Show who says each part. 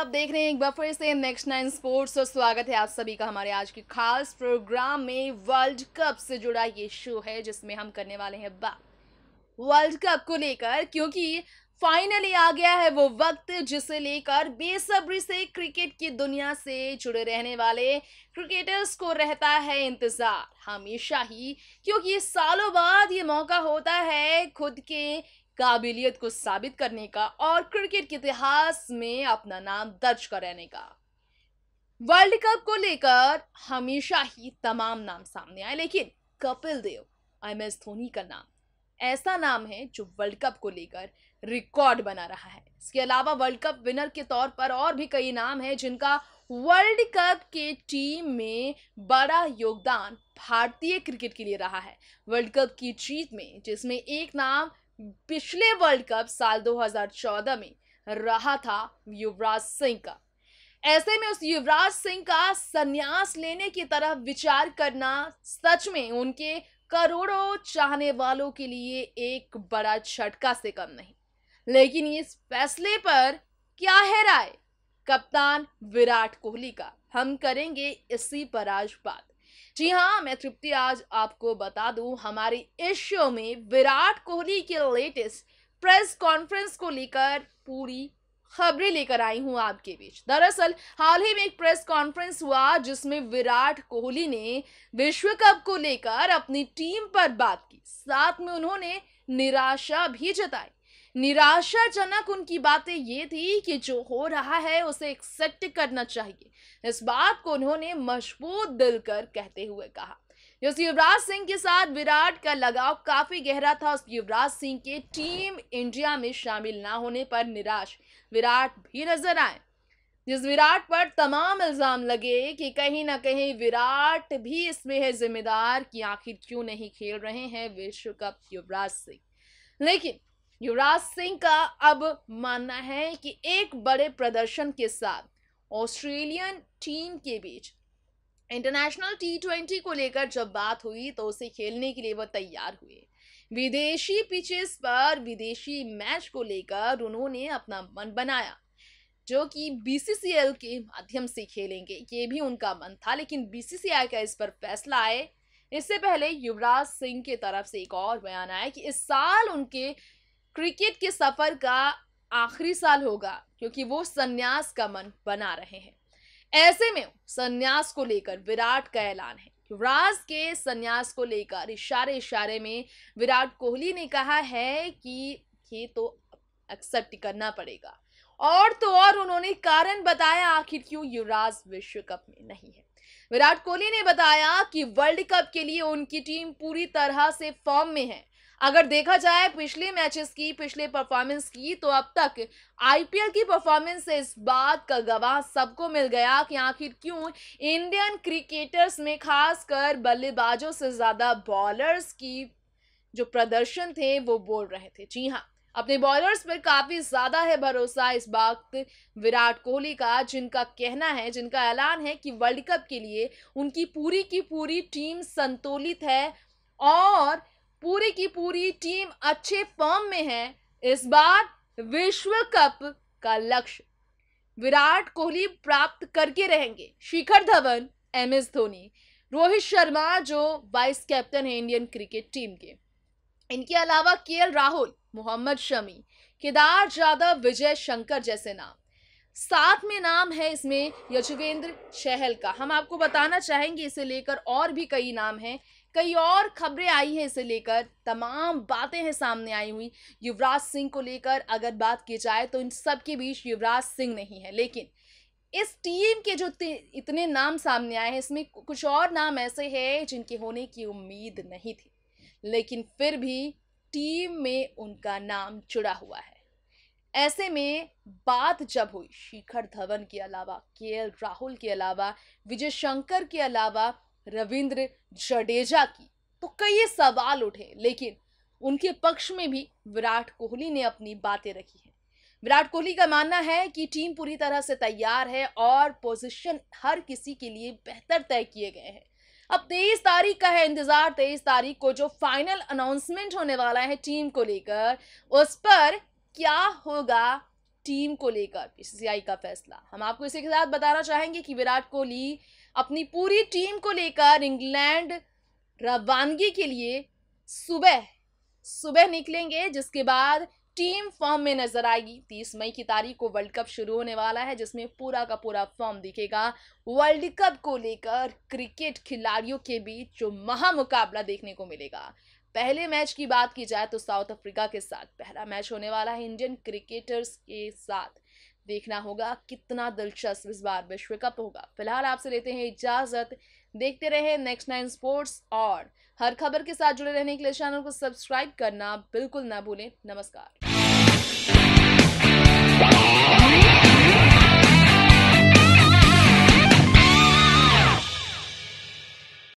Speaker 1: आप देख रहे हैं एक बार फिर से नेक्स्ट नाइन स्पोर्ट्स और स्वागत है आप सभी का हमारे आज के खास प्रोग्राम में वर्ल्ड कप से जुड़ा ये शो है जिसमें हम करने वाले हैं बात वर्ल्ड कप को लेकर क्योंकि फाइनली आ गया है वो वक्त जिसे लेकर बेसब्री से क्रिकेट की दुनिया से जुड़े रहने वाले क्रिकेटर्स को रहता है इंतज़ार हमेशा ही क्योंकि सालों बाद ये मौका होता है खुद के काबिलियत को साबित करने का और क्रिकेट के इतिहास में अपना नाम दर्ज कराने का वर्ल्ड कप को लेकर हमेशा ही तमाम नाम सामने आए लेकिन कपिल देव एम एस धोनी का नाम ऐसा नाम है जो वर्ल्ड कप को लेकर रिकॉर्ड बना रहा है इसके अलावा वर्ल्ड कप विनर के तौर पर और भी कई नाम हैं जिनका वर्ल्ड कप के टीम में बड़ा योगदान भारतीय क्रिकेट के लिए रहा है वर्ल्ड कप की जीत में जिसमें एक नाम पिछले वर्ल्ड कप साल 2014 में रहा था युवराज सिंह का ऐसे में उस युवराज सिंह का संन्यास लेने की तरफ विचार करना सच में उनके करोड़ों चाहने वालों के लिए एक बड़ा झटका से कम नहीं लेकिन इस फैसले पर क्या है राय कप्तान विराट कोहली का हम करेंगे इसी पर आज बात जी हाँ मैं तृप्ति आज आपको बता दूं हमारे इस शो में विराट कोहली के लेटेस्ट प्रेस कॉन्फ्रेंस को लेकर पूरी खबरें लेकर आई हूं आपके बीच दरअसल हाल ही में एक प्रेस कॉन्फ्रेंस हुआ जिसमें विराट कोहली ने विश्व कप को लेकर अपनी टीम पर बात की साथ में उन्होंने निराशा भी जताई निराशाजनक उनकी बातें ये थी कि जो हो रहा है उसे एक्सेप्ट करना चाहिए इस बात को उन्होंने मजबूत दिल कर कहते हुए कहा जिस युवराज सिंह के साथ विराट का लगाव काफी गहरा था उस युवराज सिंह के टीम इंडिया में शामिल ना होने पर निराश विराट भी नजर आए जिस विराट पर तमाम इल्ज़ाम लगे कि कहीं ना कहीं विराट भी इसमें है जिम्मेदार कि आखिर क्यों नहीं खेल रहे हैं विश्व कप युवराज सिंह लेकिन युवराज सिंह का अब मानना है कि एक बड़े प्रदर्शन के साथ ऑस्ट्रेलियन टीम के बीच इंटरनेशनल टी ट्वेंटी को लेकर जब बात हुई तो उसे खेलने के लिए वह तैयार हुए विदेशी पिचेस पर विदेशी मैच को लेकर उन्होंने अपना मन बनाया जो कि बीसीसीएल के माध्यम से खेलेंगे ये भी उनका मन था लेकिन बीसीसीआई का इस पर फैसला आए इससे पहले युवराज सिंह के तरफ से एक और बयान आया कि इस साल उनके क्रिकेट के सफर का आखिरी साल होगा क्योंकि वो संन्यास का मन बना रहे हैं ऐसे में संन्यास को लेकर विराट का ऐलान है युवराज के संन्यास को लेकर इशारे इशारे में विराट कोहली ने कहा है कि ये तो एक्सेप्ट करना पड़ेगा और तो और उन्होंने कारण बताया आखिर क्यों युवराज विश्व कप में नहीं है विराट कोहली ने बताया कि वर्ल्ड कप के लिए उनकी टीम पूरी तरह से फॉर्म में है अगर देखा जाए पिछले मैचेस की पिछले परफॉर्मेंस की तो अब तक आईपीएल की परफॉर्मेंस से इस बात का गवाह सबको मिल गया कि आखिर क्यों इंडियन क्रिकेटर्स में खासकर बल्लेबाजों से ज़्यादा बॉलर्स की जो प्रदर्शन थे वो बोल रहे थे जी हाँ अपने बॉलर्स पर काफ़ी ज़्यादा है भरोसा इस वक्त विराट कोहली का जिनका कहना है जिनका ऐलान है कि वर्ल्ड कप के लिए उनकी पूरी की पूरी टीम संतुलित है और पूरी की पूरी टीम अच्छे फॉर्म में है इस बार विश्व कप का लक्ष्य विराट कोहली प्राप्त करके रहेंगे शिखर धवन एम एस धोनी रोहित शर्मा जो वाइस कैप्टन है इंडियन क्रिकेट टीम के इनके अलावा के राहुल मोहम्मद शमी केदार जाधव विजय शंकर जैसे नाम साथ में नाम है इसमें यजुवेंद्र चहल का हम आपको बताना चाहेंगे इसे लेकर और भी कई नाम हैं कई और खबरें आई हैं इसे लेकर तमाम बातें हैं सामने आई हुई युवराज सिंह को लेकर अगर बात की जाए तो इन सब के बीच युवराज सिंह नहीं है लेकिन इस टीम के जो इतने नाम सामने आए हैं इसमें कुछ और नाम ऐसे हैं जिनके होने की उम्मीद नहीं थी लेकिन फिर भी टीम में उनका नाम जुड़ा हुआ है ऐसे में बात जब हुई शिखर धवन के अलावा के राहुल के अलावा विजय शंकर के अलावा रविंद्र जडेजा की तो कई सवाल उठे लेकिन उनके पक्ष में भी विराट कोहली ने अपनी बातें रखी हैं विराट कोहली का मानना है कि टीम पूरी तरह से तैयार है और पोजीशन हर किसी के लिए बेहतर तय किए गए हैं अब तेईस तारीख का है इंतज़ार तेईस तारीख को जो फाइनल अनाउंसमेंट होने वाला है टीम को लेकर उस पर क्या होगा टीम को लेकर बीसीसीआई का फैसला हम आपको इसी के साथ बताना चाहेंगे कि विराट कोहली अपनी पूरी टीम को लेकर इंग्लैंड रवानगी के लिए सुबह सुबह निकलेंगे जिसके बाद टीम फॉर्म में नजर आएगी तीस मई की तारीख को वर्ल्ड कप शुरू होने वाला है जिसमें पूरा का पूरा फॉर्म दिखेगा वर्ल्ड कप को लेकर क्रिकेट खिलाड़ियों के बीच जो महामुकाबला देखने को मिलेगा पहले मैच की बात की जाए तो साउथ अफ्रीका के साथ पहला मैच होने वाला है इंडियन क्रिकेटर्स के साथ देखना होगा कितना दिलचस्प इस बार विश्व कप होगा फिलहाल आपसे लेते हैं इजाजत देखते रहे नेक्स्ट नाइन स्पोर्ट्स और हर खबर के साथ जुड़े रहने के लिए चैनल को सब्सक्राइब करना बिल्कुल ना भूलें नमस्कार